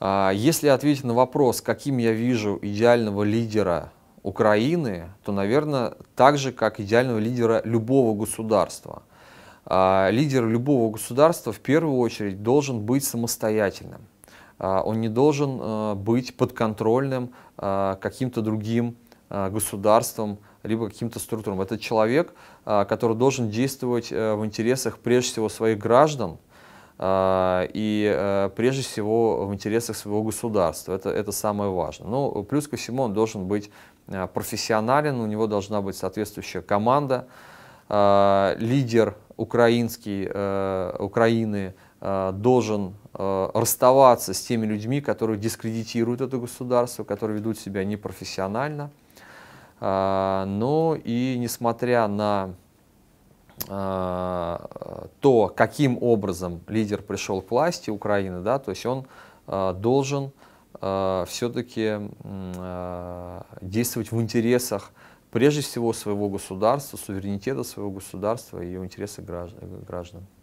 А, если ответить на вопрос, каким я вижу идеального лидера Украины, то, наверное, так же, как идеального лидера любого государства. А, лидер любого государства в первую очередь должен быть самостоятельным. А, он не должен э, быть подконтрольным э, каким-то другим э, государством, либо каким-то структурам. Это человек, который должен действовать в интересах прежде всего своих граждан, а, и э, прежде всего в интересах своего государства. Это, это самое важное. Ну, плюс ко всему он должен быть э, профессионален, у него должна быть соответствующая команда, а, лидер украинский, э, Украины должен расставаться с теми людьми, которые дискредитируют это государство, которые ведут себя непрофессионально. А, Но ну и несмотря на то, каким образом лидер пришел к власти Украины, да, то есть он э, должен э, все-таки э, действовать в интересах прежде всего своего государства, суверенитета своего государства и интересы граждан. граждан.